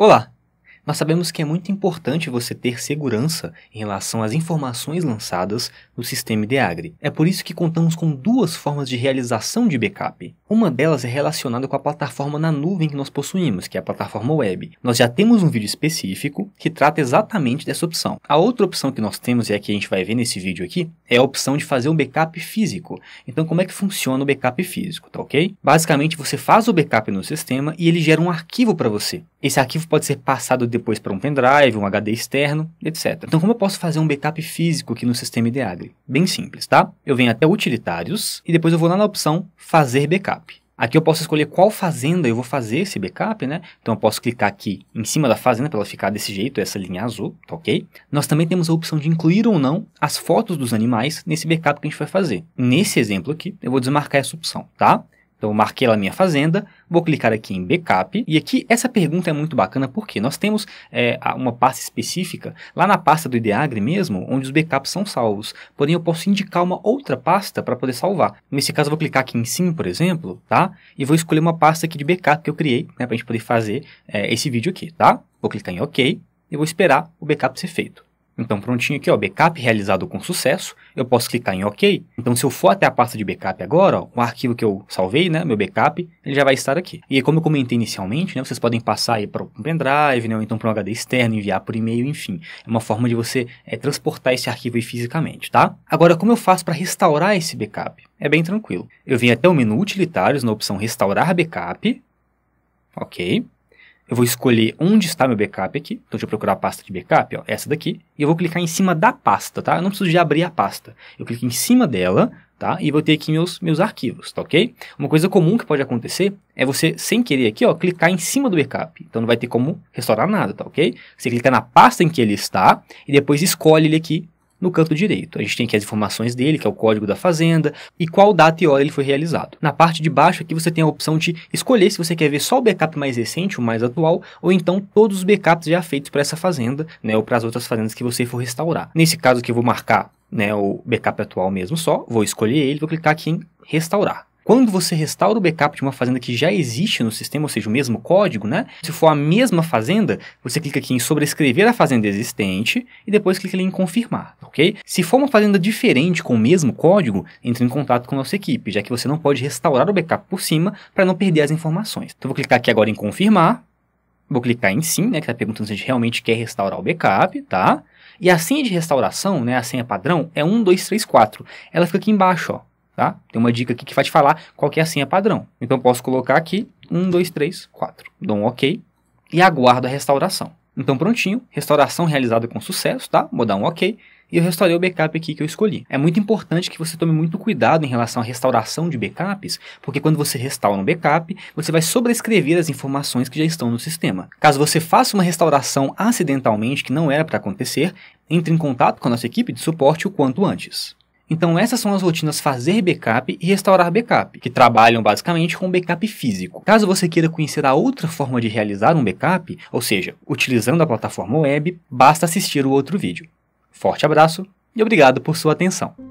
Olá! Nós sabemos que é muito importante você ter segurança em relação às informações lançadas no sistema IDEAGRE. É por isso que contamos com duas formas de realização de backup. Uma delas é relacionada com a plataforma na nuvem que nós possuímos, que é a plataforma web. Nós já temos um vídeo específico que trata exatamente dessa opção. A outra opção que nós temos, e é que a gente vai ver nesse vídeo aqui, é a opção de fazer um backup físico. Então, como é que funciona o backup físico, tá ok? Basicamente, você faz o backup no sistema e ele gera um arquivo para você. Esse arquivo pode ser passado depois para um pendrive, um HD externo, etc. Então, como eu posso fazer um backup físico aqui no sistema IDEAGRE? Bem simples, tá? Eu venho até utilitários e depois eu vou lá na opção fazer backup. Aqui eu posso escolher qual fazenda eu vou fazer esse backup, né? Então eu posso clicar aqui em cima da fazenda para ela ficar desse jeito, essa linha azul, tá ok? Nós também temos a opção de incluir ou não as fotos dos animais nesse backup que a gente vai fazer. Nesse exemplo aqui, eu vou desmarcar essa opção, tá? Então eu marquei lá minha fazenda, Vou clicar aqui em backup. E aqui essa pergunta é muito bacana porque nós temos é, uma pasta específica lá na pasta do IDEAGRE mesmo, onde os backups são salvos. Porém, eu posso indicar uma outra pasta para poder salvar. Nesse caso, eu vou clicar aqui em sim, por exemplo, tá? E vou escolher uma pasta aqui de backup que eu criei, né? Para a gente poder fazer é, esse vídeo aqui, tá? Vou clicar em OK e vou esperar o backup ser feito. Então prontinho aqui, ó, backup realizado com sucesso, eu posso clicar em OK. Então se eu for até a pasta de backup agora, ó, o arquivo que eu salvei, né, meu backup, ele já vai estar aqui. E como eu comentei inicialmente, né, vocês podem passar aí para um pendrive, né, ou então para um HD externo, enviar por e-mail, enfim. É uma forma de você é, transportar esse arquivo aí fisicamente, tá? Agora, como eu faço para restaurar esse backup? É bem tranquilo. Eu vim até o menu utilitários, na opção restaurar backup, ok eu vou escolher onde está meu backup aqui. Então, deixa eu procurar a pasta de backup, ó, essa daqui. E eu vou clicar em cima da pasta, tá? Eu não preciso de abrir a pasta. Eu clico em cima dela, tá? E vou ter aqui meus, meus arquivos, tá ok? Uma coisa comum que pode acontecer é você, sem querer aqui, ó, clicar em cima do backup. Então, não vai ter como restaurar nada, tá ok? Você clica na pasta em que ele está e depois escolhe ele aqui no canto direito. A gente tem aqui as informações dele, que é o código da fazenda, e qual data e hora ele foi realizado. Na parte de baixo aqui você tem a opção de escolher se você quer ver só o backup mais recente, o mais atual, ou então todos os backups já feitos para essa fazenda, né, ou para as outras fazendas que você for restaurar. Nesse caso aqui eu vou marcar né, o backup atual mesmo só, vou escolher ele, vou clicar aqui em restaurar. Quando você restaura o backup de uma fazenda que já existe no sistema, ou seja, o mesmo código, né? Se for a mesma fazenda, você clica aqui em sobrescrever a fazenda existente e depois clica ali em confirmar, ok? Se for uma fazenda diferente com o mesmo código, entre em contato com a nossa equipe, já que você não pode restaurar o backup por cima para não perder as informações. Então vou clicar aqui agora em confirmar, vou clicar em sim, né, que está perguntando se a gente realmente quer restaurar o backup, tá? E a senha de restauração, né, a senha padrão, é 1234. Ela fica aqui embaixo, ó tá? Tem uma dica aqui que vai te falar qual que é a senha padrão. Então, posso colocar aqui 1, 2, 3, 4. Dou um OK e aguardo a restauração. Então, prontinho, restauração realizada com sucesso, tá? Vou dar um OK e eu restaurei o backup aqui que eu escolhi. É muito importante que você tome muito cuidado em relação à restauração de backups, porque quando você restaura um backup, você vai sobrescrever as informações que já estão no sistema. Caso você faça uma restauração acidentalmente que não era para acontecer, entre em contato com a nossa equipe de suporte o quanto antes. Então essas são as rotinas fazer backup e restaurar backup, que trabalham basicamente com backup físico. Caso você queira conhecer a outra forma de realizar um backup, ou seja, utilizando a plataforma web, basta assistir o outro vídeo. Forte abraço e obrigado por sua atenção.